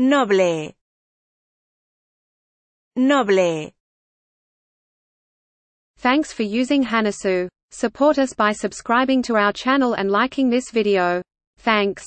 noble noble Thanks for using Hanasu. Support us by subscribing to our channel and liking this video. Thanks.